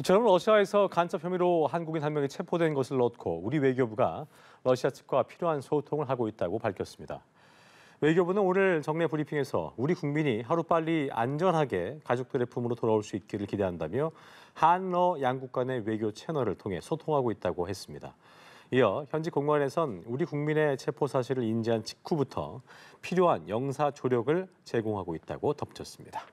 이처럼 러시아에서 간첩 혐의로 한국인 한 명이 체포된 것을 넣고 우리 외교부가 러시아 측과 필요한 소통을 하고 있다고 밝혔습니다. 외교부는 오늘 정례 브리핑에서 우리 국민이 하루빨리 안전하게 가족들의 품으로 돌아올 수 있기를 기대한다며 한러 양국 간의 외교 채널을 통해 소통하고 있다고 했습니다. 이어 현지 공관에선 우리 국민의 체포 사실을 인지한 직후부터 필요한 영사 조력을 제공하고 있다고 덧붙였습니다.